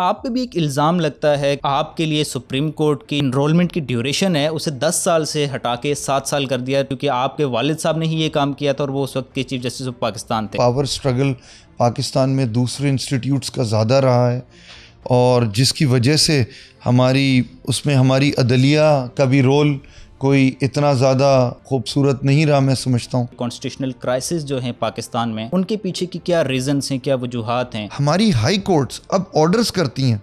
आप पे भी एक इल्ज़ाम लगता है आपके लिए सुप्रीम कोर्ट की इनरोलमेंट की ड्यूरेशन है उसे 10 साल से हटा के सात साल कर दिया क्योंकि आपके वालिद साहब ने ही ये काम किया था और वो उस वक्त के चीफ जस्टिस ऑफ पाकिस्तान थे पावर स्ट्रगल पाकिस्तान में दूसरे इंस्टीट्यूट्स का ज़्यादा रहा है और जिसकी वजह से हमारी उसमें हमारी अदलिया का भी रोल कोई इतना ज़्यादा खूबसूरत नहीं रहा मैं समझता हूँ कॉन्स्टिट्यूशनल क्राइसिस जो है पाकिस्तान में उनके पीछे की क्या रीजन है क्या वजूहत हैं हमारी हाई कोर्ट्स अब ऑर्डर्स करती हैं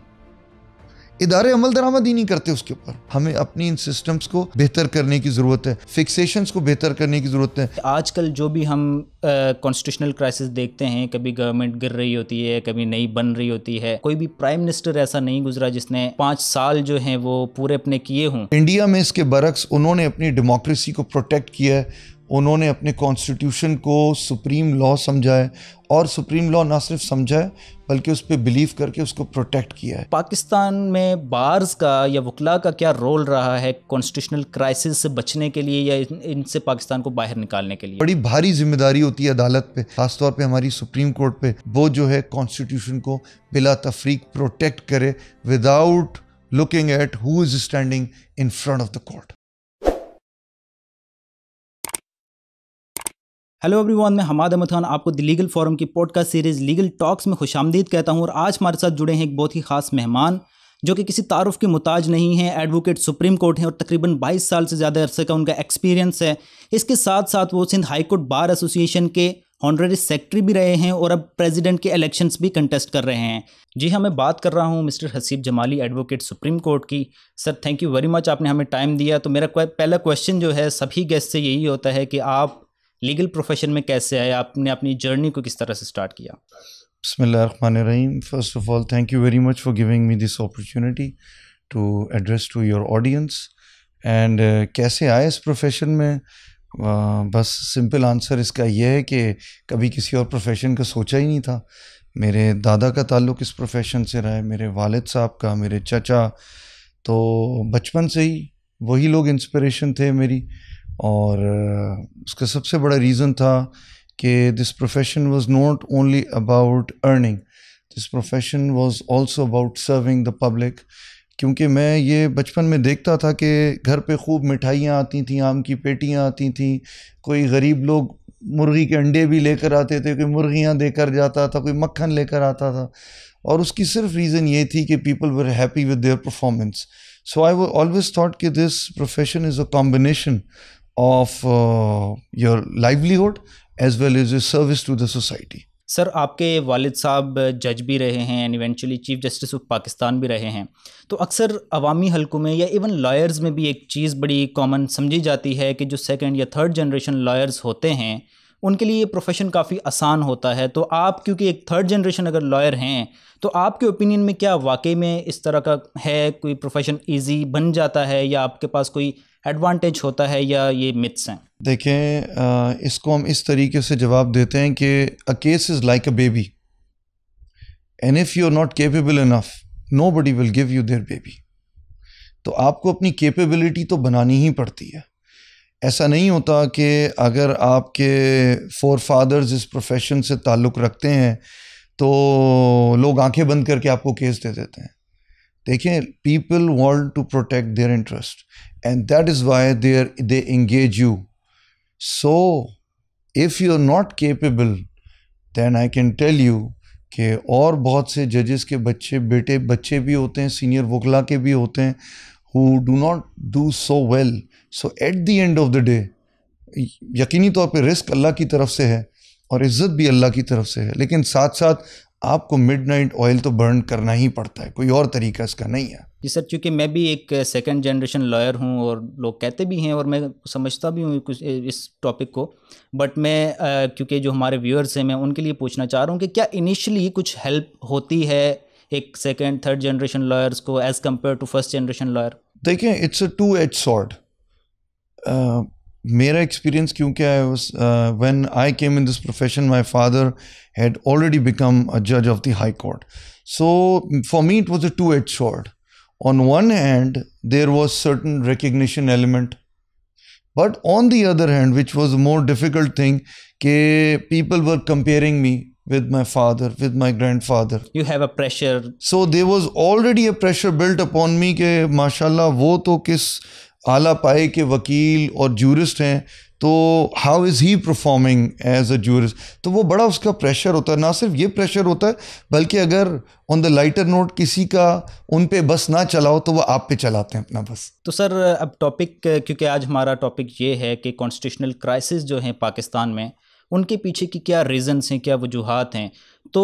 इदारे अमल दरामद ही नहीं करते उसके ऊपर हमें अपनी इन सिस्टम्स को बेहतर करने की ज़रूरत है फिक्सेशंस को बेहतर करने की ज़रूरत है आजकल जो भी हम कॉन्स्टिट्यूशनल क्राइसिस देखते हैं कभी गवर्नमेंट गिर रही होती है कभी नई बन रही होती है कोई भी प्राइम मिनिस्टर ऐसा नहीं गुजरा जिसने पांच साल जो है वो पूरे अपने किए हों इंडिया में इसके बरक्स उन्होंने अपनी डेमोक्रेसी को प्रोटेक्ट किया है उन्होंने अपने कॉन्स्टिट्यूशन को सुप्रीम लॉ समझा है और सुप्रीम लॉ ना सिर्फ समझा है बल्कि उस पर बिलीव करके उसको प्रोटेक्ट किया है पाकिस्तान में बार्स का या वकला का क्या रोल रहा है कॉन्स्टिट्यूशनल क्राइसिस से बचने के लिए या इनसे पाकिस्तान को बाहर निकालने के लिए बड़ी भारी जिम्मेदारी होती है अदालत पे खासतौर पे हमारी सुप्रीम कोर्ट पे वो जो है कॉन्स्टिट्यूशन को बिला तफरीक प्रोटेक्ट करे without looking at who is standing in front of the court hello everyone मैं हमाद अहमद खान आपको द लीगल फोरम की पॉडकास्ट सीरीज़ लीगल टॉक्स में खुश आमदीद कहता हूँ और आज हमारे साथ जुड़े हैं एक बहुत ही खास मेहमान जो कि किसी तारुफ के मुताज नहीं है एडवोकेट सुप्रीम कोर्ट हैं और तकरीबन 22 साल से ज़्यादा अरसे का उनका एक्सपीरियंस है इसके साथ साथ वो Sindh high court bar association के ऑनररी सेक्रेटरी भी रहे हैं और अब प्रेसिडेंट के इलेक्शंस भी कंटेस्ट कर रहे हैं जी हाँ मैं बात कर रहा हूँ mister Haseeb Jamali advocate supreme court की sir thank you very much आपने हमें टाइम दिया तो मेरा पहला क्वेश्चन जो है सभी गेस्ट से यही होता है कि आप लीगल प्रोफेशन में कैसे आए आपने अपनी जर्नी को किस तरह से स्टार्ट किया बसमीम first of all thank you very much for giving me this opportunity to address to your audience and कैसे आए इस प्रोफेशन में आ, uh, बस सिंपल आंसर इसका यह है कि कभी किसी और प्रोफेशन का सोचा ही नहीं था मेरे दादा का ताल्लुक इस प्रोफेशन से रहा है मेरे वालिद साहब का मेरे चचा तो बचपन से ही वही लोग इंस्पिरेशन थे मेरी और उसका सबसे बड़ा रीज़न था कि this profession was not only about earning this profession was also about serving the public क्योंकि मैं ये बचपन में देखता था कि घर पे खूब मिठाइयाँ आती थी आम की पेटियाँ आती थी कोई गरीब लोग मुर्गी के अंडे भी लेकर आते थे कोई मुर्गियाँ देकर जाता था कोई मक्खन लेकर आता था और उसकी सिर्फ रीज़न ये थी कि people were happy with their performance so I वो ऑलवेज थाट कि this profession is a combination of your livelihood as well as as a service to sir आपके वालिद साहब जज भी रहे हैं and eventually chief justice of Pakistan भी रहे हैं तो अक्सर अवामी हलकों में या इवन लॉयर्स में भी एक चीज़ बड़ी कॉमन समझी जाती है कि जो सेकेंड या थर्ड जनरेशन लॉयर्स होते हैं उनके लिए ये प्रोफेशन काफ़ी आसान होता है तो आप क्योंकि एक थर्ड जनरेशन अगर लॉयर हैं तो आपके ओपिनियन में क्या वाकई में इस तरह का है कोई प्रोफेशन ईजी बन जाता है या आपके पास कोई एडवांटेज होता है या ये मिथ्स हैं देखें इसको हम इस तरीके से जवाब देते हैं कि a case is like a baby and if you are not capable enough nobody will give you their baby तो आपको अपनी केपेबिलिटी तो बनानी ही पड़ती है ऐसा नहीं होता कि अगर आपके फोर फादर्स इस प्रोफेशन से ताल्लुक़ रखते हैं तो लोग आंखें बंद करके आपको केस दे देते हैं देखें people want to protect their interest and that is why there they engage you so if you are not capable then I can tell you कि और बहुत से जजेस के बच्चे बेटे बच्चे भी होते हैं सीनियर वकला के भी होते हैं who do not do so well so at the end of the day यकीनी तौर पर रिस्क अल्लाह की तरफ से है और इज़्ज़त भी अल्लाह की तरफ से है लेकिन साथ साथ आपको मिड नाइट ऑयल तो बर्न करना ही पड़ता है कोई और तरीका इसका नहीं है जी सर क्योंकि मैं भी एक सेकेंड जनरेशन लॉयर हूँ और लोग कहते भी हैं और मैं समझता भी हूँ कुछ इस टॉपिक को बट मैं क्योंकि जो हमारे व्यूअर्स हैं मैं उनके लिए पूछना चाह रहा हूँ कि क्या इनिशियली कुछ हेल्प होती है एक सेकेंड थर्ड जनरेशन लॉयर्स को as compare to first generation lawyer देखिए it's a two edge sword मेरा experience, क्यों क्या है उस when I came in this profession my father had already become a जज of the high court so for me it was a two edge sword on one hand there was certain recognition element but on the other hand which was a more difficult thing ke people were comparing me with my father with my grandfather you have a pressure so there was already a pressure built upon me ke mashallah wo to आला पाए के वकील और jurist हैं तो how is he performing as a jurist तो वो बड़ा उसका प्रेशर होता है ना सिर्फ ये प्रेशर होता है बल्कि अगर ऑन द लाइटर नोट किसी का उन पे बस ना चलाओ तो वो आप पे चलाते हैं अपना बस तो सर अब टॉपिक क्योंकि आज हमारा टॉपिक ये है कि कॉन्स्टिट्यूशनल क्राइसिस जो हैं पाकिस्तान में उनके पीछे की क्या रीज़न्स हैं क्या वजूहत हैं तो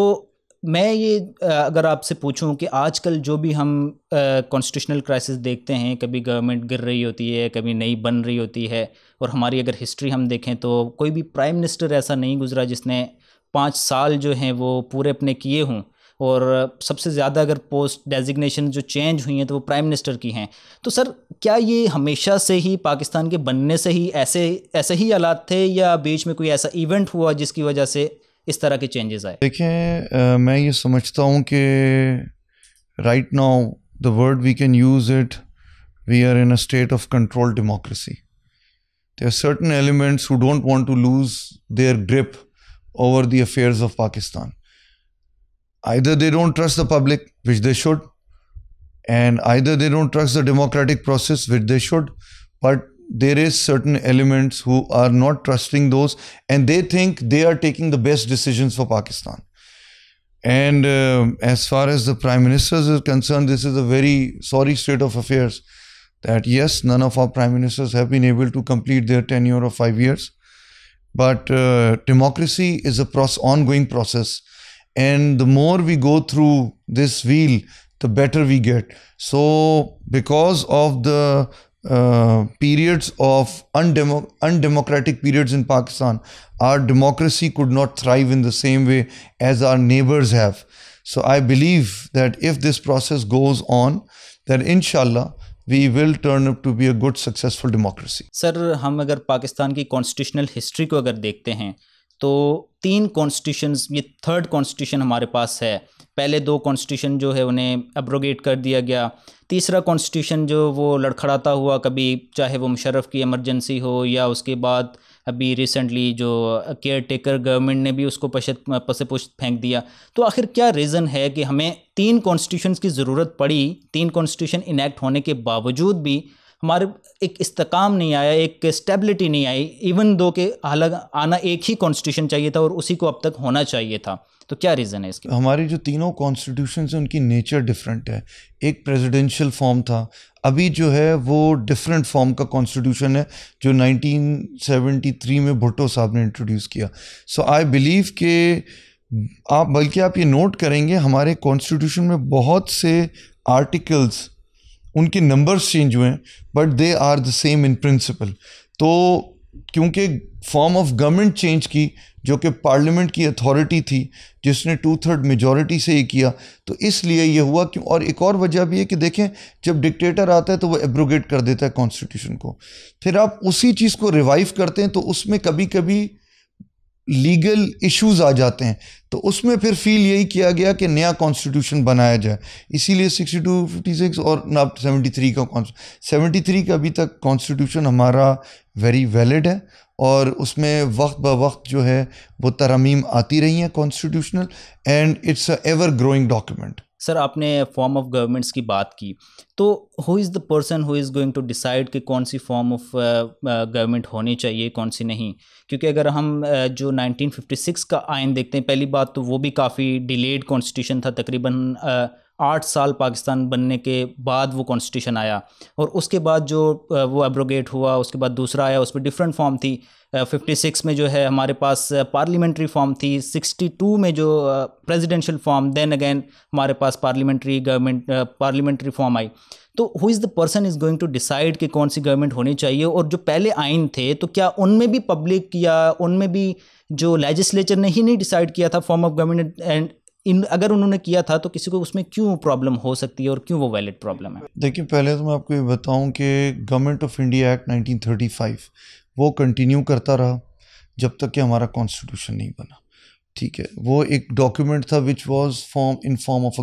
मैं ये अगर आपसे पूछूं कि आजकल जो भी हम कॉन्स्टिट्यूशनल क्राइसिस देखते हैं कभी गवर्नमेंट गिर रही होती है कभी नई बन रही होती है और हमारी अगर हिस्ट्री हम देखें तो कोई भी प्राइम मिनिस्टर ऐसा नहीं गुजरा जिसने पाँच साल जो हैं वो पूरे अपने किए हों और सबसे ज़्यादा अगर पोस्ट डेजिग्नेशन जो चेंज हुई हैं तो वो प्राइम मिनिस्टर की हैं तो सर क्या ये हमेशा से ही पाकिस्तान के बनने से ही ऐसे ऐसे ही हालात थे या बीच में कोई ऐसा इवेंट हुआ जिसकी वजह से इस तरह के चेंजेस आए देखें मैं ये समझता हूँ कि right now the word we can use it we are in a state of control democracy there certain elements who don't want to lose their grip over the affairs of Pakistan either they don't trust the public which they should and either they don't trust the democratic process which they should but there is certain elements who are not trusting those and they think they are taking the best decisions for pakistan and uh, as far as the prime ministers are concerned this is a very sorry state of affairs that yes none of our prime ministers have been able to complete their tenure of 5 years but uh, democracy is a process, ongoing process and the more we go through this wheel the better we get so because of the uh, periods of undemo- undemocratic periods in Pakistan, our democracy could not thrive in the same way as our neighbors have. So I believe that if this process goes on, then inshallah we will turn up to be a good successful democracy sir हम अगर पाकिस्तान की constitutional history को अगर देखते हैं तो तीन constitution ये थर्ड कॉन्स्टिट्यूशन हमारे पास है पहले दो कॉन्स्टिट्यूशन जो है उन्हें अब्रोगेट कर दिया गया तीसरा कॉन्स्टिट्यूशन जो वो लड़खड़ाता हुआ कभी चाहे वो मुशरफ की इमरजेंसी हो या उसके बाद अभी रिसेंटली जो केयर टेकर गवर्नमेंट ने भी उसको पशत पसे पुश्त फेंक दिया तो आखिर क्या रीज़न है कि हमें तीन कॉन्स्टिट्यूशन की ज़रूरत पड़ी तीन कॉन्स्टिट्यूशन इनेक्ट होने के बावजूद भी हमारे एक इस्तकाम नहीं आया एक स्टेबिलिटी नहीं आई इवन दो के हालांकि आना एक ही कॉन्स्टिट्यूशन चाहिए था और उसी को अब तक होना चाहिए था तो क्या रीज़न है इसके हमारी जो तीनों कॉन्स्टिट्यूशन हैं उनकी नेचर डिफरेंट है एक प्रेसिडेंशियल फॉर्म था अभी जो है वो डिफरेंट फॉर्म का कॉन्स्टिट्यूशन है जो 1973 में भुट्टो साहब ने इंट्रोड्यूस किया सो आई बिलीव के आप बल्कि आप ये नोट करेंगे हमारे कॉन्स्टिट्यूशन में बहुत से आर्टिकल्स उनके नंबर्स चेंज हुए हैं but they are the same in principle तो क्योंकि फॉर्म ऑफ गवर्नमेंट चेंज की जो कि पार्लियामेंट की अथॉरिटी थी जिसने टू थर्ड मेजॉरिटी से ये किया तो इसलिए ये हुआ कि और एक और वजह भी है कि देखें जब डिक्टेटर आता है तो वो एब्रोगेट कर देता है कॉन्स्टिट्यूशन को फिर आप उसी चीज़ को रिवाइव करते हैं तो उसमें कभी कभी लीगल इश्यूज आ जाते हैं तो उसमें फिर फील यही किया गया कि नया कॉन्स्टिट्यूशन बनाया जाए इसीलिए 62, 56 और ना 73 का सेवेंटी थ्री का अभी तक कॉन्स्टिट्यूशन हमारा वेरी वैलिड है और उसमें वक्त ब वक्त जो है वो तरमीम आती रही हैं constitutional and it's a ever growing document sir आपने फॉर्म ऑफ गवर्नमेंट्स की बात की तो who is the person who is going to decide कि कौन सी फॉर्म ऑफ गवर्नमेंट होनी चाहिए कौन सी नहीं क्योंकि अगर हम uh, जो 1956 का आयन देखते हैं पहली बात तो वो भी काफ़ी डिलेड कॉन्स्टिट्यूशन था तकरीबन uh, आठ साल पाकिस्तान बनने के बाद वो कॉन्स्टिट्यूशन आया और उसके बाद जो वो एब्रोगेट हुआ उसके बाद दूसरा आया उस पर डिफरेंट फॉर्म थी फिफ्टी सिक्स में जो है हमारे पास पार्लियामेंट्री फॉर्म थी सिक्सटी टू में जो प्रेसिडेंशियल फॉर्म देन अगेन हमारे पास पार्लियामेंट्री गवर्नमेंट पार्लियामेंट्री फॉर्म आई तो who is the person is going to decide कि कौन सी गवर्नमेंट होनी चाहिए और जो पहले आइन थे तो क्या उनमें भी पब्लिक या उनमें भी जो लेजिस्लेचर ने ही नहीं डिसाइड किया था form of government and in अगर उन्होंने किया था तो किसी को उसमें क्यों प्रॉब्लम हो सकती है और क्यों वो वैलिड प्रॉब्लम है देखिए पहले तो मैं आपको ये बताऊं कि गवर्नमेंट ऑफ इंडिया एक्ट 1935 वो कंटिन्यू करता रहा जब तक कि हमारा कॉन्स्टिट्यूशन नहीं बना ठीक है वो एक डॉक्यूमेंट था which was form in form of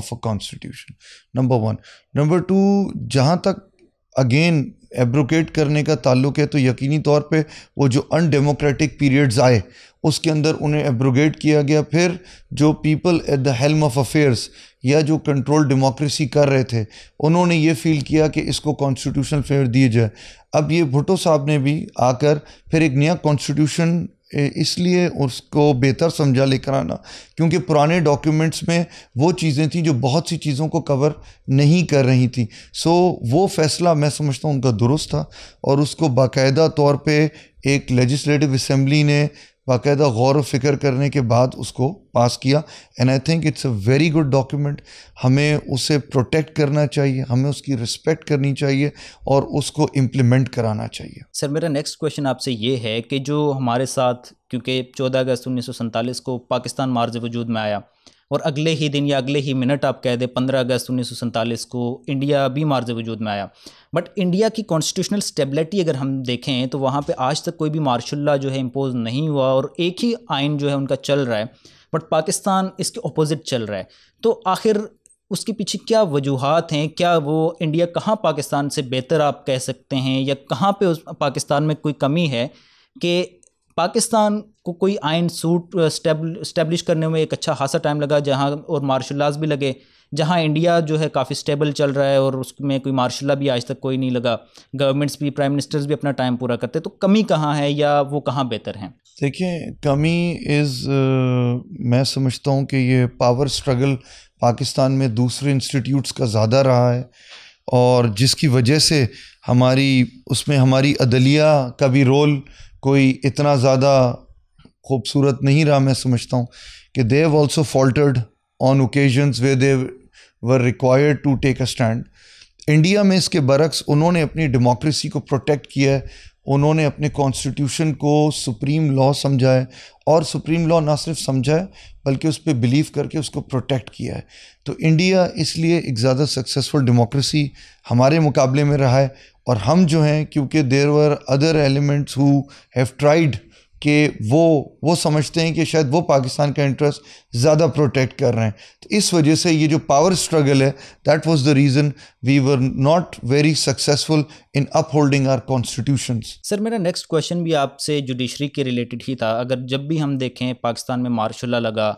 of a constitution number one number two जहाँ तक अगेन एब्रोकेट करने का ताल्लुक है तो यकीनी तौर पे वो जो अनडेमोक्रेटिक पीरियड्स आए उसके अंदर उन्हें एब्रोगेट किया गया फिर जो people at the helm of affairs या जो कंट्रोल डेमोक्रेसी कर रहे थे उन्होंने ये फील किया कि इसको कॉन्स्टिट्यूशन फेयर दिए जाए अब ये भुटो साहब ने भी आकर फिर एक नया कॉन्स्टिट्यूशन इसलिए उसको बेहतर समझा लेकर आना क्योंकि पुराने डॉक्यूमेंट्स में वो चीज़ें थी जो बहुत सी चीज़ों को कवर नहीं कर रही थी सो वो फ़ैसला मैं समझता हूँ उनका दुरुस्त था और उसको बाकायदा तौर पे एक लेजिस्लेटिव असम्बली ने बाकायदा गौर व फिक्र करने के बाद उसको पास किया and I think it's a very good document हमें उसे प्रोटेक्ट करना चाहिए हमें उसकी रिस्पेक्ट करनी चाहिए और उसको इम्प्लीमेंट कराना चाहिए सर मेरा नेक्स्ट क्वेश्चन आपसे ये है कि जो हमारे साथ क्योंकि चौदह अगस्त उन्नीस को पाकिस्तान मार्ज वजूद में आया और अगले ही दिन या अगले ही मिनट आप कह दें पंद्रह अगस्त उन्नीस को इंडिया भी मार्ज वजूद में आया बट इंडिया की कॉन्स्टिट्यूशनल स्टेबिलिटी अगर हम देखें तो वहाँ पर आज तक कोई भी मार्शल जो है इम्पोज नहीं हुआ और एक ही आइन जो है उनका चल रहा है बट पाकिस्तान इसके अपोज़िट चल रहा है तो आखिर उसके पीछे क्या वजूहत हैं क्या वो इंडिया कहाँ पाकिस्तान से बेहतर आप कह सकते हैं या कहाँ पे उस पाकिस्तान में कोई कमी है कि पाकिस्तान को कोई आइन सूट स्टैब्लिश करने में एक अच्छा खासा टाइम लगा जहाँ और मार्शल लाज भी लगे जहाँ इंडिया जो है काफ़ी स्टेबल चल रहा है और उसमें कोई मार्शल भी आज तक कोई नहीं लगा गवर्नमेंट्स भी प्राइम मिनिस्टर्स भी अपना टाइम पूरा करते तो कमी कहाँ है या वो कहाँ बेहतर हैं देखिए कमी इज़ मैं समझता हूँ कि ये पावर स्ट्रगल पाकिस्तान में दूसरे इंस्टीट्यूट्स का ज़्यादा रहा है और जिसकी वजह से हमारी उसमें हमारी अदलिया का भी रोल कोई इतना ज़्यादा खूबसूरत नहीं रहा मैं समझता हूँ कि they have also faltered on occasions where they were required to take a stand India में इसके बरक्स उन्होंने अपनी डेमोक्रेसी को प्रोटेक्ट किया है उन्होंने अपने कॉन्स्टिट्यूशन को सुप्रीम लॉ समझा है और सुप्रीम लॉ ना सिर्फ समझा है बल्कि उस पर बिलीव करके उसको प्रोटेक्ट किया है तो इंडिया इसलिए एक ज़्यादा सक्सेसफुल डेमोक्रेसी हमारे मुकाबले में रहा है और हम जो हैं क्योंकि there were other elements who have tried कि वो वो समझते हैं कि शायद वो पाकिस्तान का इंटरेस्ट ज़्यादा प्रोटेक्ट कर रहे हैं तो इस वजह से ये जो पावर स्ट्रगल है that was the reason we were not very successful in upholding our constitution sir मेरा नेक्स्ट क्वेश्चन भी आपसे जुडिशरी के रिलेटेड ही था अगर जब भी हम देखें पाकिस्तान में मार्शल लगा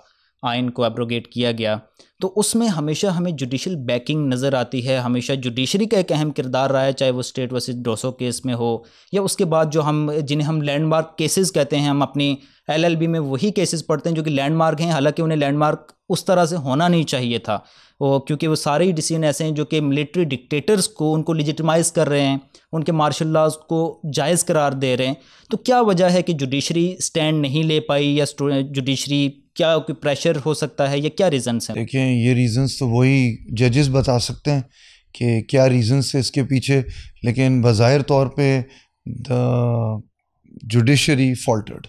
आइन को एब्रोगेट किया गया तो उसमें हमेशा हमें जुडिशल बैकिंग नज़र आती है हमेशा जुडिशरी का एक अहम किरदार रहा है चाहे वो स्टेट वर्सेस डोसो केस में हो या उसके बाद जो हम जिन्हें हम लैंडमार्क केसेस कहते हैं हम अपनी एलएलबी में वही केसेस पढ़ते हैं जो कि लैंडमार्क हैं हालांकि उन्हें लैंडमार्क उस तरह से होना नहीं चाहिए था वो क्योंकि वो सारे ही डिसीजन ऐसे हैं जो कि मिलिट्री डिक्टेटर्स को उनको लिजिटमाइज़ कर रहे हैं उनके मार्शल लॉज को जायज़ करार दे रहे हैं तो क्या वजह है कि जुडिशरी स्टैंड नहीं ले पाई या जुडिशरी क्या कोई प्रेशर हो सकता है या क्या रीज़न्स हैं देखिए ये रीज़न्स तो वही जजेस बता सकते हैं कि क्या रीज़न्स है इसके पीछे लेकिन बाहिर तौर पर द जुडिशरी फॉल्टर्ड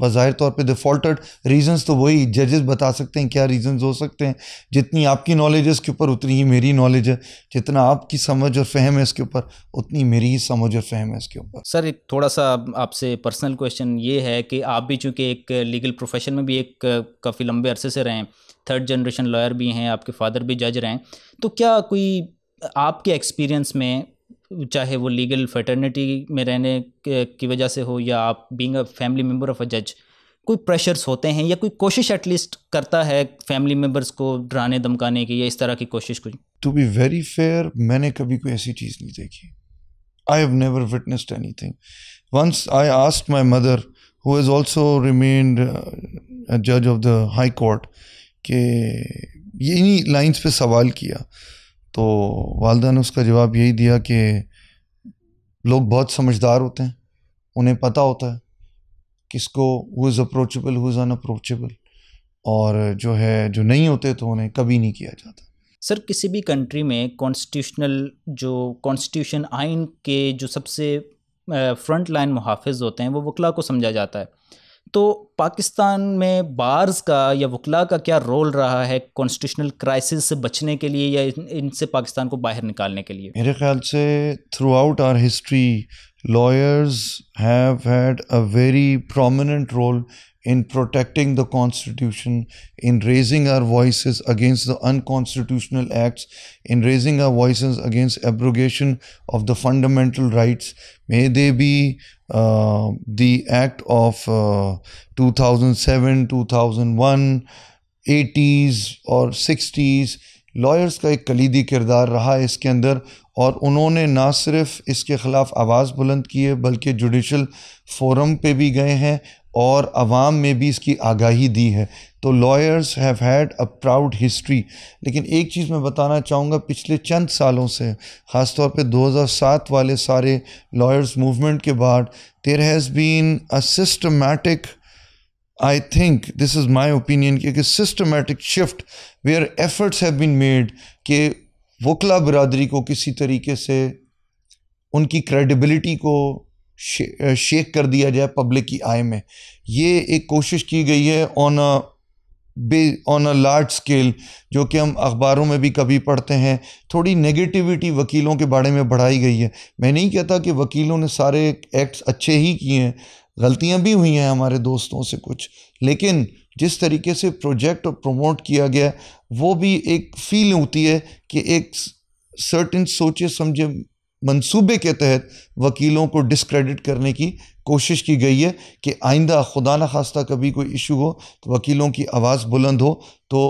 बाहिर तौर पे डिफ़ॉल्टेड रीजंस तो वही जजेस बता सकते हैं क्या रीजंस हो सकते हैं जितनी आपकी नॉलेज है इसके ऊपर उतनी ही मेरी नॉलेज है जितना आपकी समझ और फहम है इसके ऊपर उतनी मेरी ही समझ और फहम है इसके ऊपर सर एक थोड़ा सा आपसे पर्सनल क्वेश्चन ये है कि आप भी चूँकि एक लीगल प्रोफेशन में भी एक काफ़ी लंबे अरसे से रहें थर्ड जनरेशन लॉयर भी हैं आपके फादर भी जज रहे हैं तो क्या कोई आपके एक्सपीरियंस में चाहे वो लीगल फटर्निटी में रहने की वजह से हो या आप being a family member of a जज कोई प्रेशर्स होते हैं या कोई कोशिश एटलीस्ट करता है फैमिली मेम्बर्स को डराने धमकाने की या इस तरह की कोशिश कुछ टू बी वेरी फेयर मैंने कभी कोई ऐसी चीज़ नहीं देखी I have never witnessed anything once I asked my mother who is also remained जज ऑफ द हाई कोर्ट के इन्हीं लाइन्स पे सवाल किया तो वालदा ने उसका जवाब यही दिया कि लोग बहुत समझदार होते हैं उन्हें पता होता है किसको who is approachable who is unapproachable और जो है जो नहीं होते तो उन्हें कभी नहीं किया जाता सर किसी भी कंट्री में कॉन्स्टिट्यूशनल जो कॉन्स्टिट्यूशन आइन के जो सबसे फ्रंट लाइन मुहाफ़ होते हैं वो वकला को समझा जाता है तो पाकिस्तान में बार्स का या वकला का क्या रोल रहा है कॉन्स्टिट्यूशनल क्राइसिस से बचने के लिए या इनसे पाकिस्तान को बाहर निकालने के लिए मेरे ख्याल से throughout our history lawyers have had a very prominent role in protecting the constitution in raising our voice against the unconstitutional acts in raising our voice against abrogation of the fundamental rights may they be uh, the act of uh, 2007 2001 80s और 60s lawyers का एक कलीदी किरदार रहा है इसके अंदर और उन्होंने ना सिर्फ इसके ख़िलाफ़ आवाज़ बुलंद की है बल्कि जुडिशल फोरम पे भी गए हैं और आवाम में भी इसकी आगाही दी है तो lawyers have had a proud history लेकिन एक चीज़ मैं बताना चाहूँगा पिछले चंद सालों से ख़ास तौर पे 2007 वाले सारे लॉयर्स मूवमेंट के बाद there has been a systematic I think this is my opinion कि systematic shift where efforts have been made कि वकला बरदरी को किसी तरीके से उनकी क्रेडिबिलिटी को शेक कर दिया जाए पब्लिक की आय में ये एक कोशिश की गई है on a bay on a large scale जो कि हम अखबारों में भी कभी पढ़ते हैं थोड़ी नेगेटिविटी वकीलों के बारे में बढ़ाई गई है मैं नहीं कहता कि वकीलों ने सारे एक्ट्स अच्छे ही किए हैं गलतियां भी हुई हैं हमारे दोस्तों से कुछ लेकिन जिस तरीके से प्रोजेक्ट और प्रमोट किया गया वो भी एक फील होती है कि एक सर्टिन सोचे समझे मंसूबे के तहत वकीलों को डिसक्रेडिट करने की कोशिश की गई है कि आइंदा खुदा न खास्ता कभी कोई इशू हो तो वकीलों की आवाज़ बुलंद हो तो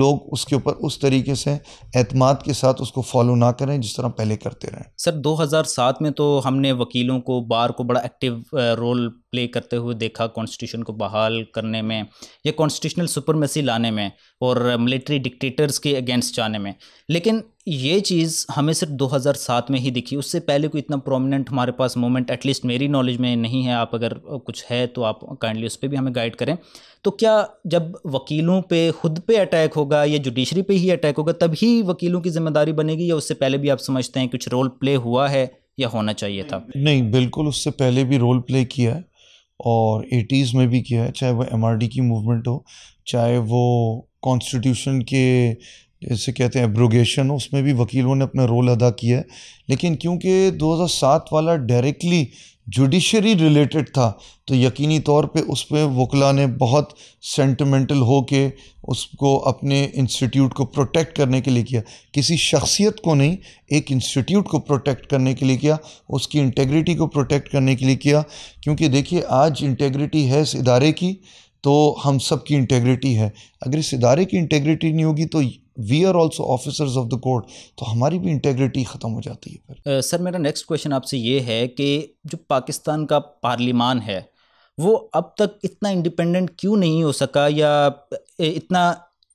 लोग उसके ऊपर उस तरीके से एतमाद के साथ उसको फॉलो ना करें जिस तरह पहले करते रहें सर 2007 में तो हमने वकीलों को बार को बड़ा एक्टिव रोल प्ले करते हुए देखा कॉन्स्टिट्यूशन को बहाल करने में या कॉन्स्टिट्यूशनल सुपरमेसी लाने में और मिलिट्री डिक्टेटर्स के अगेंस्ट जाने में लेकिन ये चीज़ हमें सिर्फ 2007 में ही दिखी उससे पहले कोई इतना प्रोमिनेंट हमारे पास मोमेंट एटलीस्ट मेरी नॉलेज में नहीं है आप अगर कुछ है तो आप काइंडली उस पर भी हमें गाइड करें तो क्या जब वकीलों पे खुद पे अटैक होगा या जुडिशरी पे ही अटैक होगा तभी वकीलों की जिम्मेदारी बनेगी या उससे पहले भी आप समझते हैं कुछ रोल प्ले हुआ है या होना चाहिए था नहीं बिल्कुल उससे पहले भी रोल प्ले किया है और एटीज़ में भी किया है चाहे वो एम की मूवमेंट हो चाहे वो कॉन्स्टिट्यूशन के जैसे कहते हैं एब्रोगेशन उसमें भी वकीलों ने अपना रोल अदा किया है लेकिन क्योंकि 2007 वाला डायरेक्टली जुडिशरी रिलेटेड था तो यकीनी तौर पे उस पर वकला ने बहुत सेंटिमेंटल हो के उसको अपने इंस्टीट्यूट को प्रोटेक्ट करने के लिए किया किसी शख्सियत को नहीं एक इंस्टीट्यूट को प्रोटेक्ट करने के लिए किया उसकी इंटेग्रिटी को प्रोटेक्ट करने के लिए किया क्योंकि देखिए आज इंटेग्रिटी है इस इदारे की तो हम सब की इंटेग्रिटी है अगर इस इदारे की इंटेग्रिटी नहीं होगी तो we are also officers of the court तो हमारी भी इंटेग्रिटी ख़त्म हो जाती है फिर सर मेरा नेक्स्ट क्वेश्चन आपसे ये है कि जो पाकिस्तान का पार्लिमान है वो अब तक इतना इंडिपेंडेंट क्यों नहीं हो सका या इतना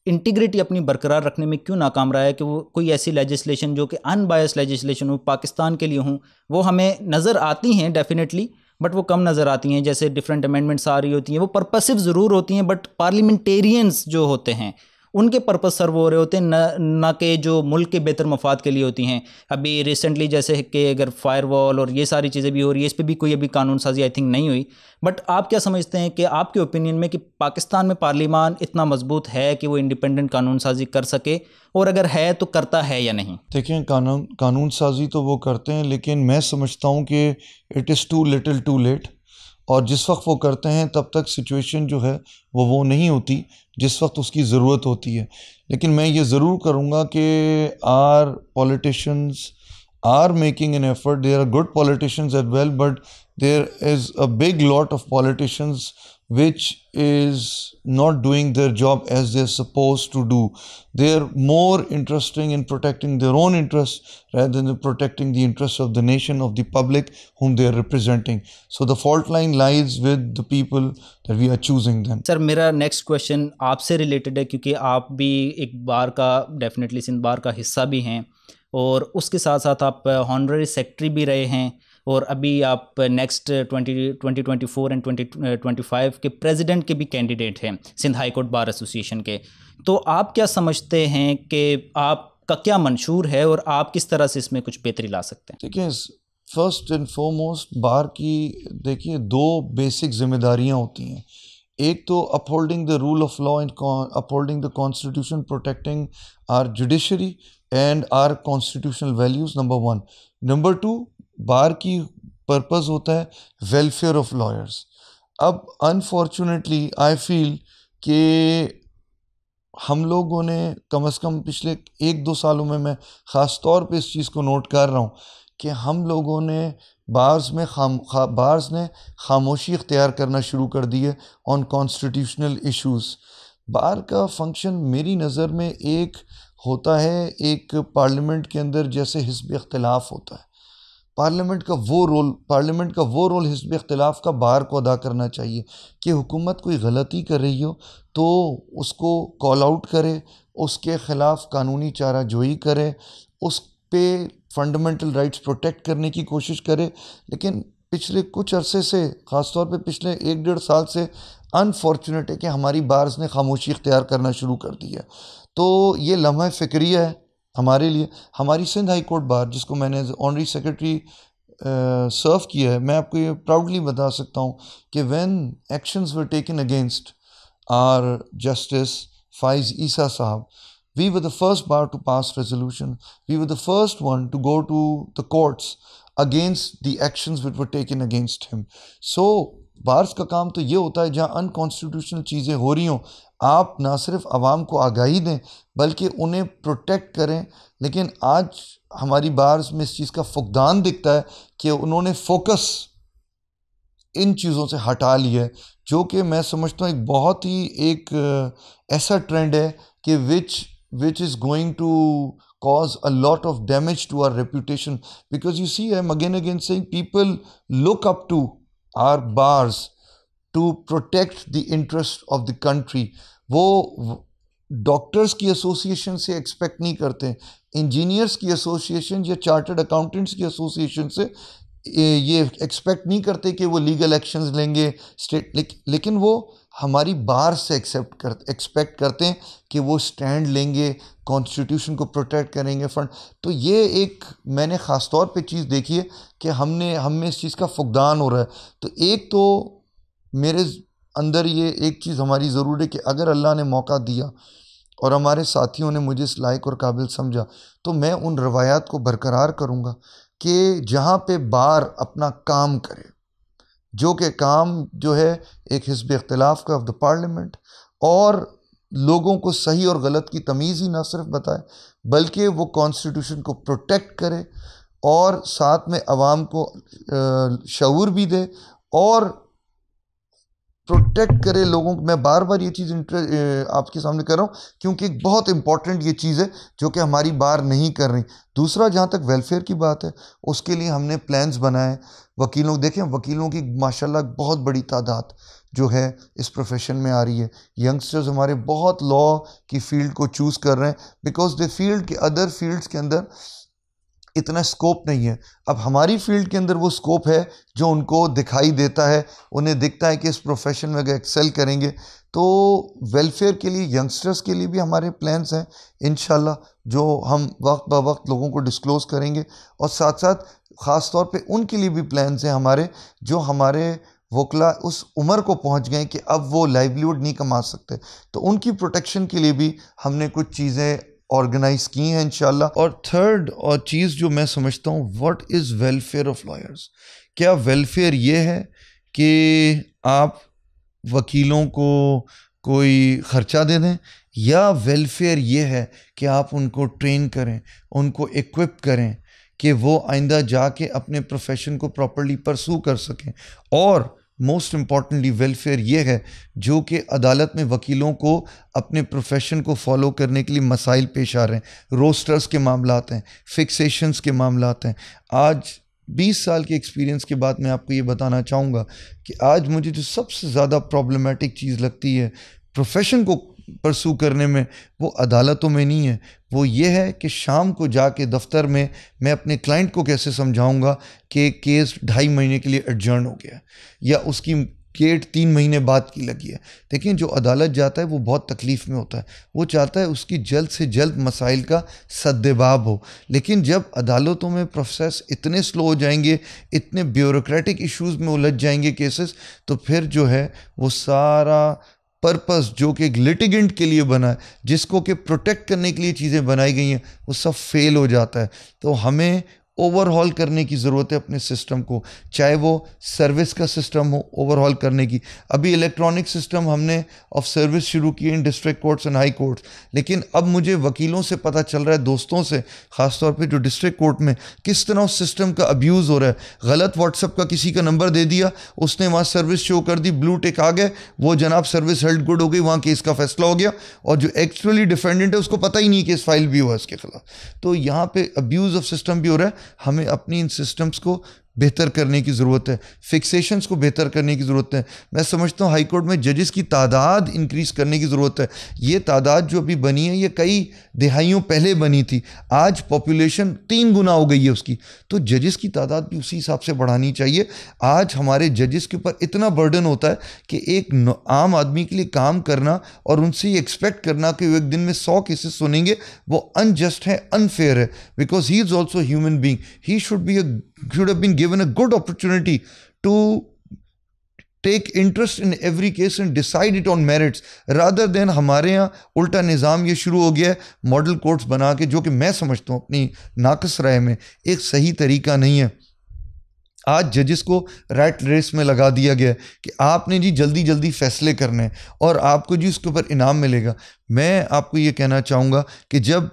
इंटीग्रिटी अपनी बरकरार रखने में क्यों नाकाम रहा है कि वो कोई ऐसी लेजिस्लेशन जो कि अनबायस लेजिस्लेशन हो पाकिस्तान के लिए हों वो हमें नज़र आती हैं डेफिनेटली बट वो कम नज़र आती हैं जैसे डिफरेंट अमेंडमेंट्स आ रही होती हैं वो पर्पसिव ज़रूर होती हैं बट पार्लियामेंटेरियंस जो होते हैं उनके पर्पज़ सर्व हो रहे होते हैं न न कि जो मुल्क के बेहतर मफाद के लिए होती हैं अभी रिसेंटली जैसे कि अगर फायरवॉल और ये सारी चीज़ें भी हो रही है इस पर भी कोई अभी कानून साजी आई थिंक नहीं हुई बट आप क्या समझते हैं कि आपके ओपिनियन में कि पाकिस्तान में पार्लियामान इतना मजबूत है कि वो इंडिपेंडेंट कानून साजी कर सके और अगर है तो करता है या नहीं देखें कानून कानून साजी तो वो करते हैं लेकिन मैं समझता हूँ कि it is too little too late और जिस वक्त वो करते हैं तब तक सिचुएशन जो है वो वो नहीं होती जिस वक्त उसकी ज़रूरत होती है लेकिन मैं ये ज़रूर करूँगा कि our politicians are making an effort there are good politicians as well but there is a big lot of politicians which is not doing their job as they're supposed to do. They're more interested in protecting their own interests rather than protecting the interests of the nation, of the public whom they are representing. So the fault line lies with the people that we are choosing them. Sir, my next question आपसे related है क्योंकि आप भी एक बार definitely a part of the Bar. हैं और उसके साथ साथ आप honorary secretary भी रहे हैं और अभी आप next twenty twenty twenty four and twenty twenty five के प्रेजिडेंट के भी कैंडिडेट हैं Sindh high court bar association के तो आप क्या समझते हैं कि आपका क्या मंशूर है और आप किस तरह से इसमें कुछ बेहतरी ला सकते हैं देखिए फर्स्ट एंड फॉरमोस्ट बार की देखिए दो बेसिक जिम्मेदारियाँ होती हैं एक तो upholding the rule of law and upholding the constitution protecting our judiciary and our constitutional values number one number two bar की पर्पज़ होता है वेलफेयर ऑफ लॉयर्स अब अनफॉर्चुनेटली आई फील कि हम लोगों ने कम से कम पिछले एक दो सालों में मैं ख़ास तौर पे इस चीज़ को नोट कर रहा हूँ कि हम लोगों ने बार्स में खाम खा, बार्स ने खामोशी इख्तियार करना शुरू कर दी है ऑन कॉन्स्टिट्यूशनल इश्यूज़ बार का फंक्शन मेरी नज़र में एक होता है एक पार्लियामेंट के अंदर जैसे हिस्ब इख्तलाफ होता है पार्लियामेंट का वो रोल पार्लियामेंट का वो रोल हिस्ब इख्तलाफ का बाहर को अदा करना चाहिए कि हुकूमत कोई गलती कर रही हो तो उसको कॉल आउट करे उसके ख़िलाफ़ कानूनी चारा जोई करे उस पर फंडामेंटल राइट्स प्रोटेक्ट करने की कोशिश करे लेकिन पिछले कुछ अरसे से ख़ासतौर पर पिछले एक डेढ़ साल से अनफॉर्चुनेट है कि हमारी बार्स ने खामोशी इख्तियार करना शुरू कर दी है तो ये लम्हा फ़िक्रिया है हमारे लिए हमारी सिंध हाई कोर्ट बार जिसको मैंने ऑनरी सेक्रेटरी सर्व किया है मैं आपको ये प्राउडली बता सकता हूँ कि when actions were taken against our justice Faez Isa साहब we were the first bar to pass resolution we were the first one to go to the courts against the actions which were taken against bars का काम तो ये होता है जहाँ unconstitutional चीज़ें हो रही हों आप ना सिर्फ आवाम को आगाही दें बल्कि उन्हें प्रोटेक्ट करें लेकिन आज हमारी बार्स में इस चीज़ का फुकदान दिखता है कि उन्होंने फोकस इन चीज़ों से हटा लिया है जो कि मैं समझता हूँ एक बहुत ही एक ऐसा ट्रेंड है कि which which is going to cause a lot of damage to our reputation because you see am again again saying people look up to our bars to protect the interest of the country वो doctors की association से expect नहीं करते engineers की association या chartered accountants की association से ये एक्सपेक्ट नहीं करते कि वो लीगल एक्शंस लेंगे स्टेट लेकिन वो हमारी बार से एक्सेप्ट कर एक्सपेक्ट करते हैं कि वो स्टैंड लेंगे कॉन्स्टिट्यूशन को प्रोटेक्ट करेंगे फंड तो ये एक मैंने ख़ास तौर पे चीज़ देखी है कि हमने हम में इस चीज़ का फुकदान हो रहा है तो एक तो मेरे अंदर ये एक चीज़ हमारी ज़रूर है कि अगर अल्लाह ने मौका दिया और हमारे साथियों ने मुझे इस लायक और काबिल समझा तो मैं उन रवायात को बरकरार करूँगा कि जहाँ पे बार अपना काम करे जो कि काम जो है एक हिस्ब अख्तिलाफ़ का ऑफ द पार्लियामेंट और लोगों को सही और गलत की तमीज़ ही ना सिर्फ बताए बल्कि वो कॉन्स्टिट्यूशन को प्रोटेक्ट करे और साथ में आवाम को शूर भी दे और प्रोटेक्ट करें लोगों को मैं बार बार ये चीज़ आपके सामने कर रहा हूँ क्योंकि एक बहुत इंपॉर्टेंट ये चीज़ है जो कि हमारी बार नहीं कर रही दूसरा जहाँ तक वेलफेयर की बात है उसके लिए हमने प्लान्स बनाए वकीलों देखें वकीलों की माशाल्लाह बहुत बड़ी तादाद जो है इस प्रोफेशन में आ रही है यंगस्टर्स हमारे बहुत लॉ की फील्ड को चूज़ कर रहे हैं बिकॉज द फील्ड के अदर फील्ड्स के अंदर इतना स्कोप नहीं है अब हमारी फील्ड के अंदर वो स्कोप है जो उनको दिखाई देता है उन्हें दिखता है कि इस प्रोफेशन में अगर एक्सेल करेंगे तो वेलफेयर के लिए यंगस्टर्स के लिए भी हमारे प्लान्स हैं इन जो हम वक्त ब वक्त लोगों को डिस्क्लोज़ करेंगे और साथ साथ ख़ास तौर पर उनके लिए भी प्लान्स हैं हमारे जो हमारे वकला उस उम्र को पहुंच गए कि अब वो लाइवलीवुड नहीं कमा सकते तो उनकी प्रोटेक्शन के लिए भी हमने कुछ चीज़ें ऑर्गेनाइज की हैं इन और थर्ड और चीज़ जो मैं समझता हूँ what is welfare of lawyers क्या वेलफेयर ये है कि आप वकीलों को कोई ख़र्चा दे दें या वेलफेयर ये है कि आप उनको ट्रेन करें उनको इक्विप करें कि वो आइंदा जाके अपने प्रोफेशन को प्रॉपरली परसू कर सकें और मोस्ट इम्पॉर्टेंटली वेलफेयर ये है जो कि अदालत में वकीलों को अपने प्रोफेशन को फॉलो करने के लिए मसाइल पेश आ रहे हैं रोस्टर्स के मामला हैं फिक्सेशंस के मामला हैं आज 20 साल के एक्सपीरियंस के बाद मैं आपको ये बताना चाहूँगा कि आज मुझे जो सबसे ज़्यादा प्रॉब्लमेटिक चीज़ लगती है प्रोफेशन को परसू करने में वो अदालतों में नहीं है वो ये है कि शाम को जाके दफ्तर में मैं अपने क्लाइंट को कैसे समझाऊंगा कि केस ढाई महीने के लिए एडजर्न हो गया या उसकी केट तीन महीने बाद की लगी है लेकिन जो अदालत जाता है वो बहुत तकलीफ़ में होता है वो चाहता है उसकी जल्द से जल्द मसाइल का सदबाब हो लेकिन जब अदालतों में प्रोसेस इतने स्लो हो जाएंगे इतने ब्यूरोक्रेटिक इश्यूज में उलझ जाएंगे केसेस तो फिर जो है वो सारा पर्पस जो कि एक लिटिगेंट के लिए बना है जिसको कि प्रोटेक्ट करने के लिए चीज़ें बनाई गई हैं वो सब फेल हो जाता है तो हमें ओवरहॉल करने की ज़रूरत है अपने सिस्टम को चाहे वो सर्विस का सिस्टम हो ओवरहॉल करने की अभी इलेक्ट्रॉनिक सिस्टम हमने ऑफ सर्विस शुरू किए in district courts and high courts लेकिन अब मुझे वकीलों से पता चल रहा है दोस्तों से ख़ासतौर पे जो डिस्ट्रिक्ट कोर्ट में किस तरह उस सिस्टम का अब्यूज़ हो रहा है गलत व्हाट्सअप का किसी का नंबर दे दिया उसने वहाँ सर्विस शो कर दी ब्लू टेक आ गए वो जनाब सर्विस हेल्ड गुड हो गई वहाँ केस का फैसला हो गया और जो एक्चुअली डिफेंडेंट है उसको पता ही नहीं इस फाइल भी हुआ इसके खिलाफ तो यहाँ पर अब्यूज़ ऑफ सिस्टम भी हो रहा है हमें अपनी इन सिस्टम्स को बेहतर करने की ज़रूरत है फिक्सेशंस को बेहतर करने की ज़रूरत है मैं समझता हूँ हाई कोर्ट में जजेस की तादाद इंक्रीज़ करने की ज़रूरत है ये तादाद जो अभी बनी है ये कई दिहाइयों पहले बनी थी आज पॉपुलेशन तीन गुना हो गई है उसकी तो जजेस की तादाद भी उसी हिसाब से बढ़ानी चाहिए आज हमारे जजेस के ऊपर इतना बर्डन होता है कि एक आम आदमी के लिए काम करना और उनसे ये एक्सपेक्ट करना कि वो एक दिन में सौ केसेस सुनेंगे वो अनजस्ट है अनफेयर है because he is also human being he should be a should have been given a good opportunity to take interest in every case and decide it on merits rather than हमारे यहाँ उल्टा निज़ाम ये शुरू हो गया है model courts बना के जो कि मैं समझता हूँ अपनी नाकस राय में एक सही तरीका नहीं है आज जजिस को रैट रेस में लगा दिया गया कि आपने जी जल्दी जल्दी फैसले करने हैं और आपको जी उसके ऊपर इनाम मिलेगा मैं आपको ये कहना चाहूँगा कि जब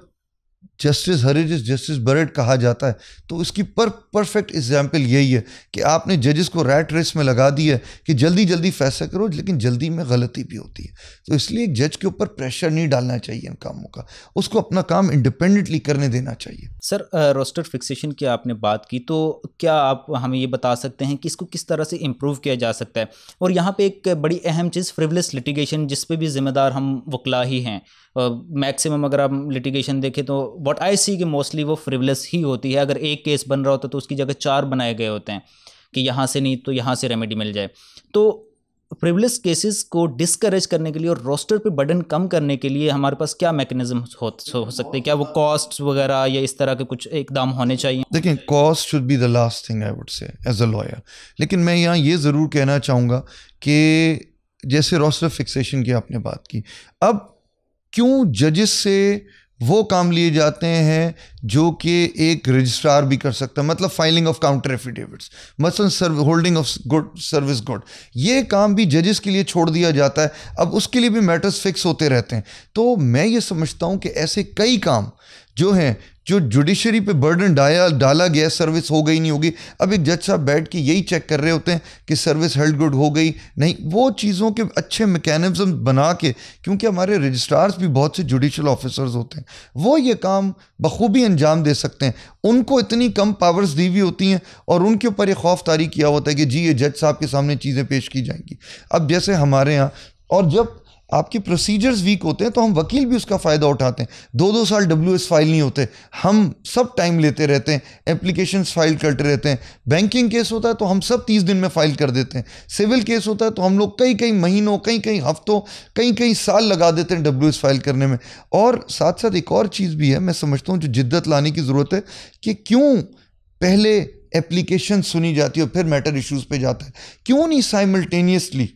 जस्टिस हरिजिस जस्टिस बरेट कहा जाता है तो उसकी पर परफेक्ट एग्जाम्पल यही है कि आपने जजेस को रैट रेस में लगा दिया है कि जल्दी जल्दी फैसला करो लेकिन जल्दी में गलती भी होती है तो इसलिए एक जज के ऊपर प्रेशर नहीं डालना चाहिए इन कामों का उसको अपना काम इंडिपेंडेंटली करने देना चाहिए सर रोस्टर फिक्सेशन की आपने बात की तो क्या आप हमें ये बता सकते हैं कि इसको किस तरह से इम्प्रूव किया जा सकता है और यहाँ पर एक बड़ी अहम चीज़ फ्रिवलेस लिटिगेशन जिस पर भी जिम्मेदार हम वकला ही हैं मैक्सिमम अगर आप लिटिगेशन देखें तो वॉट आई सी कि मोस्टली वो फ्रिवलेस ही होती है अगर एक केस बन रहा होता तो उसकी जगह चार बनाए गए होते हैं कि यहाँ से नहीं तो यहाँ से रेमेडी मिल जाए तो प्रिवलेस केसेस को डिस्करेज करने के लिए और रोस्टर पे बर्डन कम करने के लिए हमारे पास क्या मैकेनिज्म हो, हो सकते हैं क्या वो कॉस्ट वगैरह या इस तरह के कुछ एकदम होने चाहिए देखिए cost should be the last thing I would say as a lawyer लेकिन मैं यहाँ ये ज़रूर कहना चाहूँगा कि जैसे रोस्टर फिक्सेशन की आपने बात की अब क्यों जजेस से वो काम लिए जाते हैं जो कि एक रजिस्ट्रार भी कर सकता है मतलब फाइलिंग ऑफ काउंटर एफिडेविट्स मसल serve holding of good service good ये काम भी जजेस के लिए छोड़ दिया जाता है अब उसके लिए भी मैटर्स फिक्स होते रहते हैं तो मैं ये समझता हूँ कि ऐसे कई काम जो हैं जो जुडिशरी पे बर्डन डाया डाला गया सर्विस हो गई नहीं होगी अब एक जज साहब बैठ के यही चेक कर रहे होते हैं कि सर्विस हेल्ड गुड हो गई नहीं वो चीज़ों के अच्छे मेकेनिज़म बना के क्योंकि हमारे रजिस्ट्रार्स भी बहुत से जुडिशल ऑफिसर्स होते हैं वो ये काम बखूबी अंजाम दे सकते हैं उनको इतनी कम पावर्स दी हुई होती हैं और उनके ऊपर ये खौफ तारी किया होता है कि जी ये जज साहब के सामने चीज़ें पेश की जाएंगी अब जैसे हमारे यहाँ और जब आपके प्रोसीजर्स वीक होते हैं तो हम वकील भी उसका फ़ायदा उठाते हैं दो दो साल डब्ल्यू फाइल नहीं होते हम सब टाइम लेते रहते हैं एप्लीकेशन फाइल करते रहते हैं बैंकिंग केस होता है तो हम सब तीस दिन में फ़ाइल कर देते हैं सिविल केस होता है तो हम लोग कई कई महीनों कई कई हफ्तों कई कई साल लगा देते हैं डब्ल्यू फाइल करने में और साथ साथ एक और चीज़ भी है मैं समझता हूँ जो जिद्दत लाने की ज़रूरत है कि क्यों पहले एप्लीकेशन सुनी जाती है और फिर मैटर इश्यूज़ पे जाता है क्यों नहीं साइमल्टेनियसली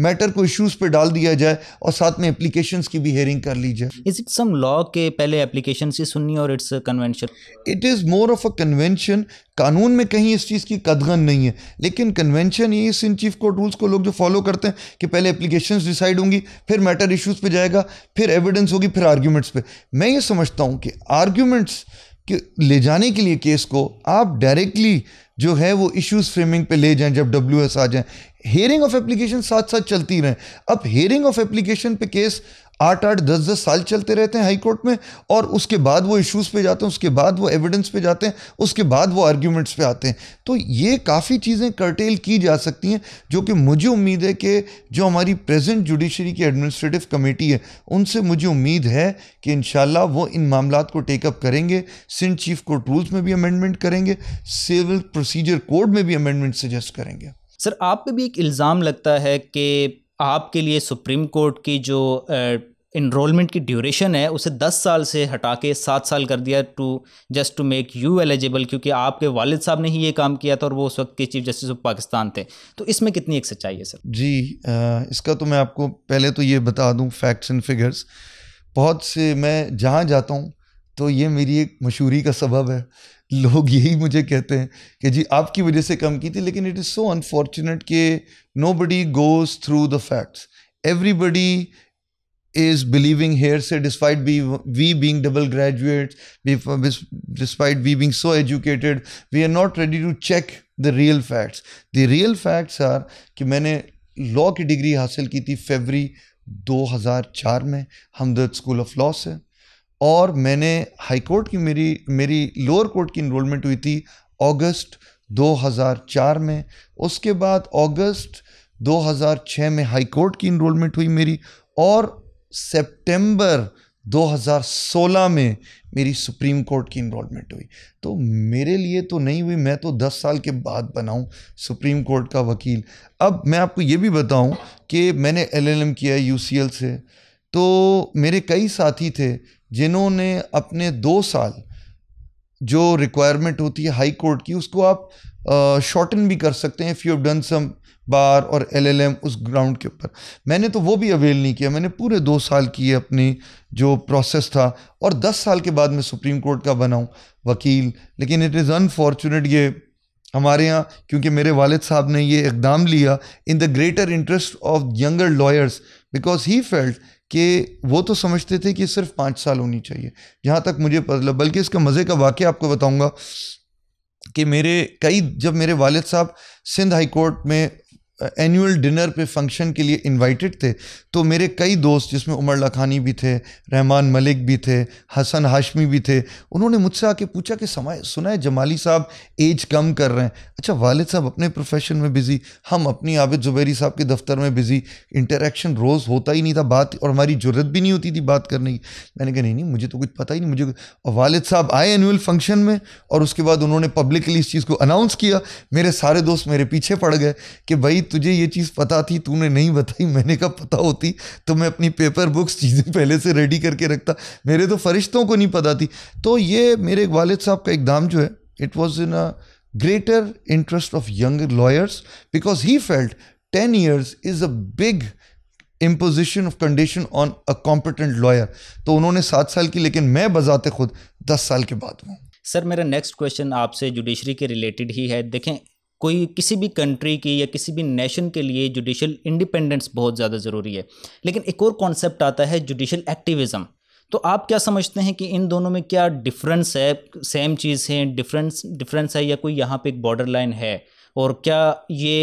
मैटर को इश्यूज पे डाल दिया जाए और साथ में एप्लीकेशंस की भी हेयरिंग कर ली जाए इज इट सम लॉ के पहले एप्लीकेशन से सुननी और it's convention it is more of a convention कानून में कहीं इस चीज़ की कदगन नहीं है लेकिन कन्वेंशन ये इस इन चीफ कोर्ट रूल्स को लोग जो फॉलो करते हैं कि पहले एप्लीकेशन डिसाइड होंगी फिर मैटर इश्यूज पे जाएगा फिर एविडेंस होगी फिर आर्ग्यूमेंट्स पे मैं ये समझता हूँ कि आर्ग्यूमेंट्स कि ले जाने के लिए केस को आप डायरेक्टली जो है वो इश्यूज फ्रेमिंग पे ले जाएं जब डब्ल्यू एस आ जाएं हेयरिंग ऑफ एप्लीकेशन साथ साथ चलती रहें अब हेयरिंग ऑफ एप्लीकेशन पे केस आठ आठ दस दस साल चलते रहते हैं हाई कोर्ट में और उसके बाद वो इश्यूज पे जाते हैं उसके बाद वो एविडेंस पे जाते हैं उसके बाद वो आर्ग्यूमेंट्स पे आते हैं तो ये काफ़ी चीज़ें कर्टेल की जा सकती हैं जो कि मुझे उम्मीद है कि जो हमारी प्रेजेंट जुडिशरी की एडमिनिस्ट्रेटिव कमेटी है उनसे मुझे उम्मीद है कि इन वो इन मामला को टेकअप करेंगे सिंध चीफ कोर्ट रूल्स में भी अमेंडमेंट करेंगे सिविल प्रोसीजर कोड में भी अमेंडमेंट सजेस्ट करेंगे सर आप पे भी एक इल्ज़ाम लगता है कि आपके लिए सुप्रीम कोर्ट की जो इनरोलमेंट की ड्यूरेशन है उसे दस साल से हटा के सात साल कर दिया to just to make you eligible क्योंकि आपके वालिद साहब ने ही ये काम किया था और वो उस वक्त के चीफ जस्टिस ऑफ पाकिस्तान थे तो इसमें कितनी एक सच्चाई है सर जी आ, इसका तो मैं आपको पहले तो ये बता दूँ फैक्ट्स एंड फिगर्स बहुत से मैं जहाँ जाता हूँ तो ये मेरी एक मशहूरी का सबब है लोग यही मुझे कहते हैं कि जी आपकी वजह से कम की थी लेकिन इट इज़ सो अनफॉर्चुनेट कि nobody goes through the facts everybody is believing hearsay despite be we being double graduate despite we being so educated we are not ready to check the real facts the real facts are कि मैंने law की degree हासिल की थी फेवरी दो हज़ार चार में हमदर्द स्कूल ऑफ लॉ से और मैंने हाई कोर्ट की मेरी मेरी लोअर कोर्ट की इनरोलमेंट हुई थी अगस्त 2004 में उसके बाद अगस्त 2006 में हाई कोर्ट की इनरोलमेंट हुई मेरी और सितंबर 2016 में मेरी सुप्रीम कोर्ट की इनरोलमेंट हुई तो मेरे लिए तो नहीं हुई मैं तो 10 साल के बाद बनाऊँ सुप्रीम कोर्ट का वकील अब मैं आपको ये भी बताऊँ कि मैंने एलएलएम किया है यूसीएल से तो मेरे कई साथी थे जिन्होंने अपने दो साल जो रिक्वायरमेंट होती है हाई कोर्ट की उसको आप शॉर्टन भी कर सकते हैं if you have done some bar और एलएलएम उस ग्राउंड के ऊपर मैंने तो वो भी अवेल नहीं किया मैंने पूरे दो साल किए अपनी जो प्रोसेस था और दस साल के बाद मैं सुप्रीम कोर्ट का बनाऊँ वकील लेकिन इट इज़ अनफॉर्चुनेट ये हमारे यहाँ क्योंकि मेरे वालिद साहब ने ये इकदाम लिया in the greater interest of younger lawyers because he felt कि वो तो समझते थे कि सिर्फ पाँच साल होनी चाहिए जहाँ तक मुझे मतलब बल्कि इसका मज़े का वाक़ आपको बताऊँगा कि मेरे कई जब मेरे वालिद साहब सिंध हाई कोर्ट में एनुअल डिनर पे फंक्शन के लिए इनवाइटेड थे तो मेरे कई दोस्त जिसमें उमर लखानी भी थे रहमान मलिक भी थे हसन हाशमी भी थे उन्होंने मुझसे आके पूछा कि समय सुना है जमाली साहब एज कम कर रहे हैं अच्छा वालिद साहब अपने प्रोफेशन में बिज़ी हम अपनी आबिद जुबैरी साहब के दफ्तर में बिज़ी इंटरेक्शन रोज़ होता ही नहीं था बात और हमारी जरूरत भी नहीं होती थी बात करने की मैंने कहा नहीं नहीं मुझे तो कुछ पता ही नहीं मुझे और वालिद साहब आए एनुअल फंक्शन में और उसके बाद उन्होंने पब्लिकली इस चीज़ को अनाउंस किया मेरे सारे दोस्त मेरे पीछे पड़ गए कि भाई तुझे ये चीज़ पता थी तूने नहीं बताई मैंने कहा पता होती तो मैं अपनी पेपर बुक्स चीज़ें पहले से रेडी करके रखता मेरे तो फरिश्तों को नहीं पता थी तो ये मेरे वालद साहब का एकदम जो है it was in a greater interest of young lawyers because he felt ten years is a big imposition of condition on a competent lawyer तो उन्होंने सात साल की लेकिन मैं बजाते खुद दस साल के बाद हूँ सर मेरा नेक्स्ट क्वेश्चन आपसे जुडिशरी के रिलेटेड ही है देखें कोई किसी भी कंट्री की या किसी भी नेशन के लिए जुडिशल इंडिपेंडेंस बहुत ज़्यादा ज़रूरी है लेकिन एक और कॉन्सेप्ट आता है जुडिशल एक्टिविज़म तो आप क्या समझते हैं कि इन दोनों में क्या डिफरेंस है सेम चीज़ है डिफरेंस डिफरेंस है या कोई यहाँ पे एक बॉर्डर लाइन है और क्या ये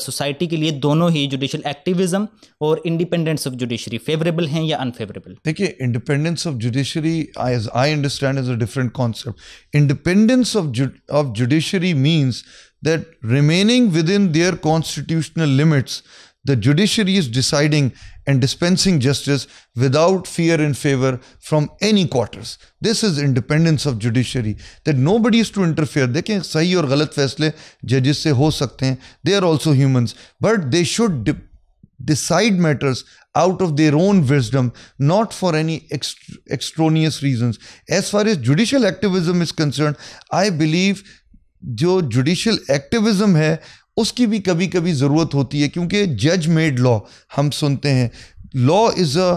सोसाइटी के लिए दोनों ही जुडिशल एक्टिविज़म और इंडिपेंडेंस ऑफ जुडिशरी फेवरेबल हैं या अनफेवरेबल देखिए independence of judiciary I understand is a different concept independence of of judiciary means that remaining within their constitutional limits, the judiciary is deciding and dispensing justice without fear and favor from any quarters. This is independence of judiciary that nobody is to interfere. can सही और गलत फैसले जजेस से हो सकते हैं They are also humans, but they should de decide matters out of their own wisdom, not for any ext extraneous reasons. As far as judicial activism is concerned, I believe जो जुडिशल एक्टिविज़म है उसकी भी कभी कभी ज़रूरत होती है क्योंकि जज मेड लॉ हम सुनते हैं law is a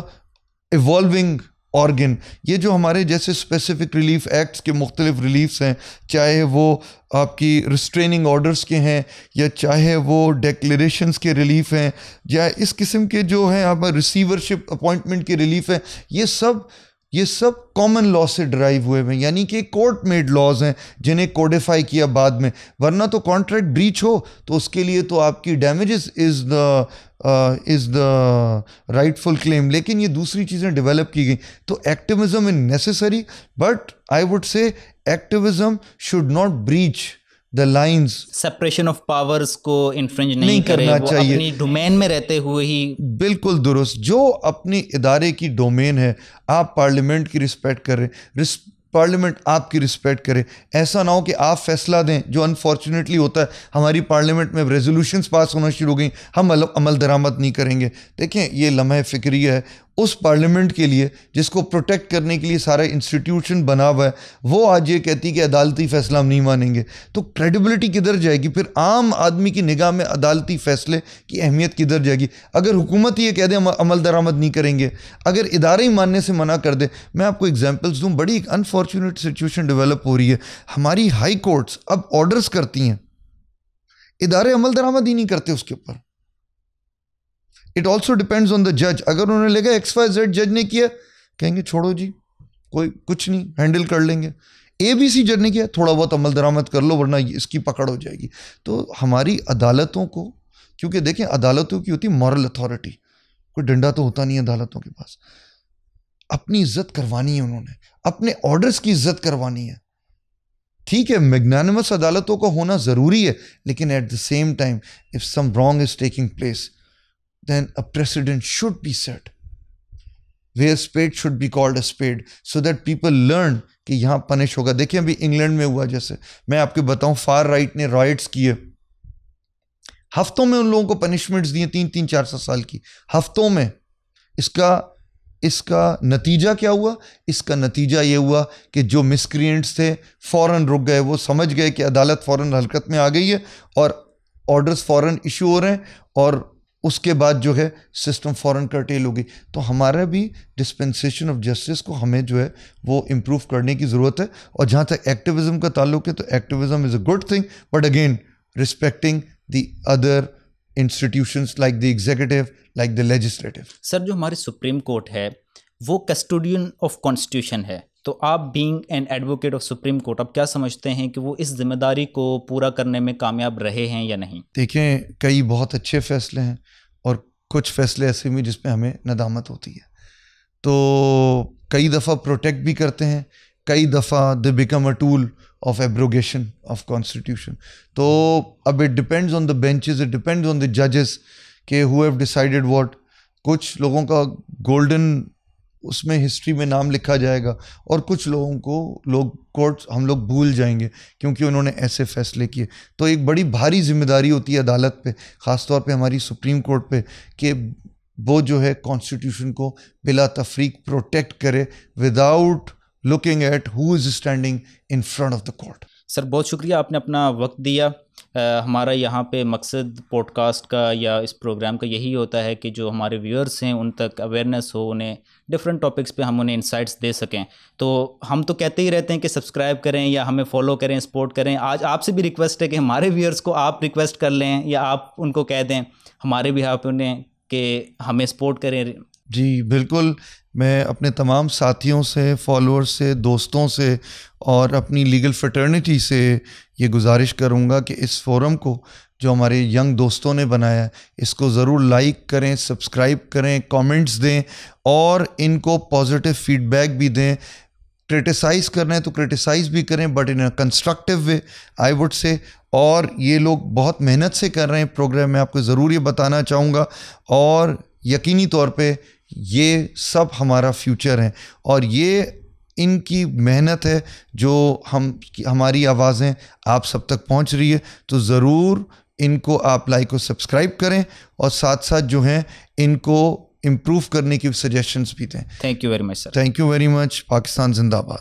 evolving organ ये जो हमारे जैसे स्पेसिफिक रिलीफ एक्ट्स के मुख्तलिफ रिलीफ्स हैं चाहे वो आपकी रिस्ट्रेनिंग ऑर्डर्स के हैं या चाहे वो डेक्लेरेशंस के रिलीफ हैं या इस किस्म के जो हैं आप रिसीवरशिप अपॉइंटमेंट के रिलीफ हैं ये सब ये सब कॉमन लॉ से ड्राइव हुए हैं यानी कि कोर्ट मेड लॉज हैं जिन्हें कोडिफाई किया बाद में वरना तो कॉन्ट्रैक्ट ब्रीच हो तो उसके लिए तो आपकी damages is the is the rightful claim लेकिन ये दूसरी चीज़ें डेवलप की गई तो activism is necessary but I would say activism should not breach the lines separation of powers को इन्फ्रिंज नहीं, नहीं करना करे, चाहिए अपनी डोमेन में रहते हुए ही बिल्कुल दुरुस्त जो अपनी इदारे की डोमेन है आप पार्लियामेंट की रिस्पेक्ट करें रिस पार्लियामेंट आपकी रिस्पेक्ट करे ऐसा ना हो कि आप फैसला दें जो अनफॉर्चुनेटली होता है हमारी पार्लियामेंट में रेजोल्यूशंस पास होना शुरू हो गई हम अमल दरामद नहीं करेंगे देखें ये लम्हे फ़िक्री है उस पार्लियामेंट के लिए जिसको प्रोटेक्ट करने के लिए सारा इंस्टीट्यूशन बना हुआ है वो आज ये कहती है कि अदालती फैसला हम नहीं मानेंगे तो क्रेडिबिलिटी किधर जाएगी फिर आम आदमी की निगाह में अदालती फैसले की अहमियत किधर जाएगी अगर हुकूमत ये कह दे हम अमल दरामद नहीं करेंगे अगर इदारे ही मानने से मना कर दे मैं आपको एग्जाम्पल्स दूँ बड़ी एक अनफॉर्चुनेट सिचुएशन डेवलप हो रही है हमारी हाई कोर्ट्स अब ऑर्डर्स करती हैं इदारे अमल दरामद ही नहीं करते उसके ऊपर it also depends on the जज अगर उन्होंने लगा एक्स वाई जेड जज ने किया कहेंगे छोड़ो जी कोई कुछ नहीं हैंडल कर लेंगे ए बी सी जज ने किया थोड़ा बहुत अमल दरामद कर लो वरना इसकी पकड़ हो जाएगी तो हमारी अदालतों को क्योंकि देखें अदालतों की होती मॉरल अथॉरिटी कोई डंडा तो होता नहीं है अदालतों के पास अपनी इज्जत करवानी है उन्होंने अपने ऑर्डर्स की इज्जत करवानी है ठीक है मैग्नानमस अदालतों का होना ज़रूरी है लेकिन at the same time if some wrong is taking place then a precedent should be set where spade should be called a spade so that people learn कि यहां पनिश होगा देखिए अभी इंग्लैंड में हुआ जैसे मैं आपके बताऊं फार राइट ने रॉयट्स किए हफ्तों में उन लोगों को पनिशमेंट्स दिए तीन तीन चार सौ साल की हफ्तों में इसका इसका नतीजा क्या हुआ इसका नतीजा ये हुआ कि जो मिसक्रियंट्स थे फ़ौर रुक गए वो समझ गए कि अदालत फौरन हरकत में आ गई है और ऑर्डर्स फ़ौर इशू हो रहे हैं और उसके बाद जो है सिस्टम फॉरन कर्टेल होगी तो हमारा भी डिस्पेंसेशन ऑफ जस्टिस को हमें जो है वो इम्प्रूव करने की ज़रूरत है और जहाँ तक एक्टिविज़म का ताल्लुक है तो activism is a good thing but again respecting the other institution like the executive like the legislative sir जो हमारी सुप्रीम कोर्ट है वो कस्टोडियन ऑफ कॉन्स्टिट्यूशन है तो आप being an advocate of supreme court आप क्या समझते हैं कि वो इस जिम्मेदारी को पूरा करने में कामयाब रहे हैं या नहीं देखें कई बहुत अच्छे फैसले हैं और कुछ फैसले ऐसे भी जिसमें हमें नदामत होती है तो कई दफ़ा प्रोटेक्ट भी करते हैं कई दफ़ा the become a tool of abrogation of constitution तो अब it depends on the benches it depends on the जजेस के हु हैव डिसाइडेड व्हाट कुछ लोगों का गोल्डन उसमें हिस्ट्री में नाम लिखा जाएगा और कुछ लोगों को लोग कोर्ट हम लोग भूल जाएंगे क्योंकि उन्होंने ऐसे फैसले किए तो एक बड़ी भारी जिम्मेदारी होती है अदालत पे ख़ासतौर पे हमारी सुप्रीम कोर्ट पे कि वो जो है कॉन्स्टिट्यूशन को बिला तफरीक प्रोटेक्ट करे without looking at who is standing in front of the court sir बहुत शुक्रिया आपने अपना वक्त दिया आ, हमारा यहाँ पे मकसद पॉडकास्ट का या इस प्रोग्राम का यही होता है कि जो हमारे व्यूअर्स हैं उन तक अवेयरनेस हो उन्हें डिफरेंट टॉपिक्स पे हम उन्हें इंसाइट्स दे सकें तो हम तो कहते ही रहते हैं कि सब्सक्राइब करें या हमें फॉलो करें सपोर्ट करें आज आपसे भी रिक्वेस्ट है कि हमारे व्यूअर्स को आप रिक्वेस्ट कर लें या आप उनको कह दें हमारे भी आप उन्हें कि हमें सपोर्ट करें जी बिल्कुल मैं अपने तमाम साथियों से फॉलोअर्स से दोस्तों से और अपनी लीगल फ्रटर्निटी से ये गुजारिश करूँगा कि इस फोरम को जो हमारे यंग दोस्तों ने बनाया इसको ज़रूर लाइक करें सब्सक्राइब करें कमेंट्स दें और इनको पॉजिटिव फीडबैक भी दें क्रिटिसाइज़ करना है तो क्रिटिसाइज़ भी करें but in a constructive way I would say और ये लोग बहुत मेहनत से कर रहे हैं प्रोग्राम मैं आपको ज़रूर ये बताना चाहूँगा और यकीनी तौर पर ये सब हमारा फ्यूचर है और ये इनकी मेहनत है जो हम हमारी आवाज़ें आप सब तक पहुंच रही है तो ज़रूर इनको आप लाइक और सब्सक्राइब करें और साथ साथ जो हैं इनको इम्प्रूव करने की सजेशंस भी दें thank you very much sir thank you very much Pakistan जिंदाबाद